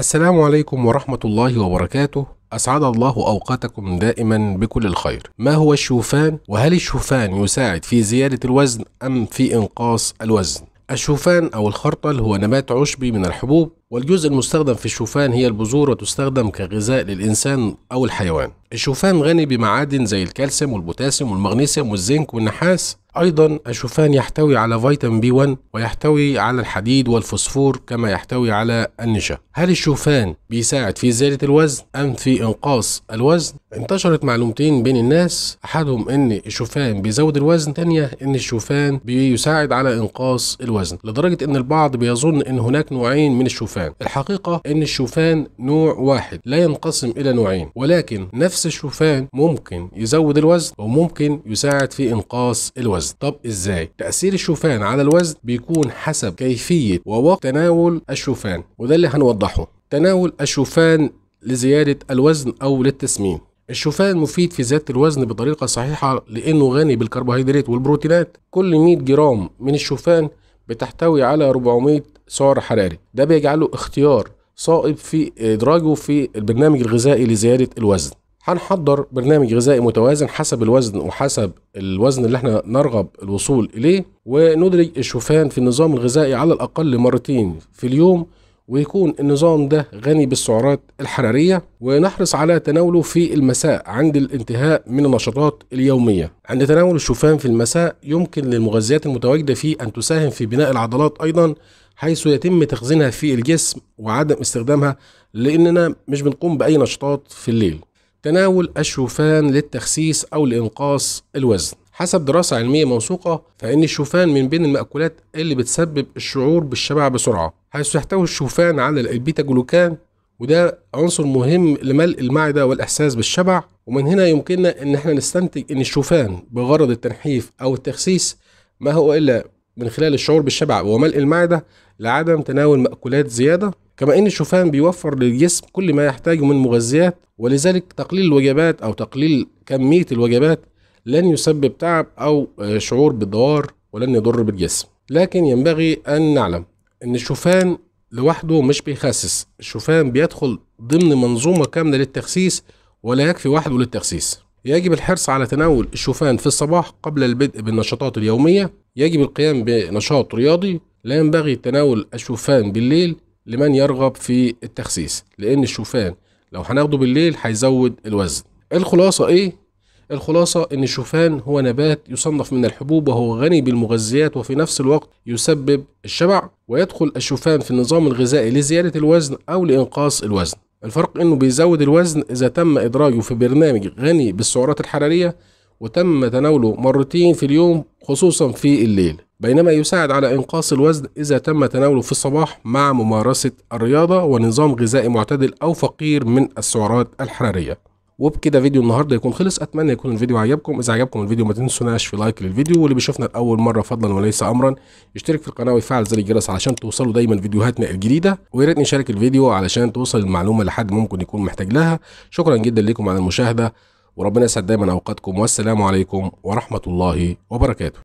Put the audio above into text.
السلام عليكم ورحمة الله وبركاته أسعد الله أوقاتكم دائما بكل الخير ما هو الشوفان وهل الشوفان يساعد في زيادة الوزن أم في إنقاص الوزن الشوفان أو الخرطل هو نبات عشبي من الحبوب والجزء المستخدم في الشوفان هي البذور وتستخدم كغذاء للإنسان أو الحيوان الشوفان غني بمعادن زي الكالسيوم والبوتاسيوم والمغنيسيوم والزنك والنحاس أيضا الشوفان يحتوي على فيتامين بي 1 ويحتوي على الحديد والفوسفور كما يحتوي على النشا هل الشوفان بيساعد في زيادة الوزن أم في إنقاص الوزن؟ انتشرت معلومتين بين الناس أحدهم أن الشوفان بيزود الوزن تانية أن الشوفان بيساعد على إنقاص الوزن لدرجة أن البعض بيظن أن هناك نوعين من الشوفان الشوفان الحقيقة أن الشوفان نوع واحد لا ينقسم إلى نوعين ولكن نفس الشوفان ممكن يزود الوزن وممكن يساعد في إنقاص الوزن طب إزاي؟ تأثير الشوفان على الوزن بيكون حسب كيفية ووقت تناول الشوفان وده اللي هنوضحه تناول الشوفان لزيادة الوزن أو للتسمين الشوفان مفيد في زيادة الوزن بطريقة صحيحة لأنه غني بالكربوهيدرات والبروتينات كل 100 جرام من الشوفان بتحتوي على 400 سعر حراري ده بيجعله اختيار صائب في ادراجه في البرنامج الغذائي لزياده الوزن هنحضر برنامج غذائي متوازن حسب الوزن وحسب الوزن اللي احنا نرغب الوصول اليه وندرج الشوفان في النظام الغذائي على الاقل مرتين في اليوم ويكون النظام ده غني بالسعرات الحرارية ونحرص على تناوله في المساء عند الانتهاء من النشاطات اليومية عند تناول الشوفان في المساء يمكن للمغذيات المتواجدة فيه أن تساهم في بناء العضلات أيضا حيث يتم تخزينها في الجسم وعدم استخدامها لأننا مش بنقوم بأي نشاطات في الليل تناول الشوفان للتخسيس أو لإنقاص الوزن حسب دراسة علمية موثوقة فإن الشوفان من بين المأكولات اللي بتسبب الشعور بالشبع بسرعة حيث يحتوي الشوفان على البيتا جلوكان وده عنصر مهم لملء المعدة والإحساس بالشبع ومن هنا يمكننا إن احنا نستنتج إن الشوفان بغرض التنحيف أو التخسيس ما هو إلا من خلال الشعور بالشبع وملء المعدة لعدم تناول مأكولات زيادة كما أن الشوفان بيوفر للجسم كل ما يحتاجه من مغذيات ولذلك تقليل الوجبات أو تقليل كمية الوجبات لن يسبب تعب أو آه، شعور بالدوار ولن يضر بالجسم لكن ينبغي أن نعلم أن الشوفان لوحده مش بيخسس الشوفان بيدخل ضمن منظومة كاملة للتخسيس ولا يكفي وحده للتخسيس يجب الحرص على تناول الشوفان في الصباح قبل البدء بالنشاطات اليومية يجب القيام بنشاط رياضي لا ينبغي تناول الشوفان بالليل لمن يرغب في التخسيس لأن الشوفان لو هناخده بالليل هيزود الوزن الخلاصة إيه؟ الخلاصة إن الشوفان هو نبات يصنف من الحبوب وهو غني بالمغذيات وفي نفس الوقت يسبب الشبع ويدخل الشوفان في النظام الغذائي لزيادة الوزن أو لإنقاص الوزن الفرق انه بيزود الوزن اذا تم ادراجه في برنامج غني بالسعرات الحراريه وتم تناوله مرتين في اليوم خصوصا في الليل بينما يساعد على انقاص الوزن اذا تم تناوله في الصباح مع ممارسه الرياضه ونظام غذائي معتدل او فقير من السعرات الحراريه وبكده فيديو النهارده يكون خلص اتمنى يكون الفيديو عجبكم اذا عجبكم الفيديو ما تنسوناش في لايك للفيديو واللي بيشوفنا لاول مره فضلا وليس امرا يشترك في القناه ويفعل زر الجرس علشان توصلوا دايما فيديوهاتنا الجديده ويا ريت نشارك الفيديو علشان توصل المعلومه لحد ممكن يكون محتاج لها شكرا جدا لكم على المشاهده وربنا يسعد دايما اوقاتكم والسلام عليكم ورحمه الله وبركاته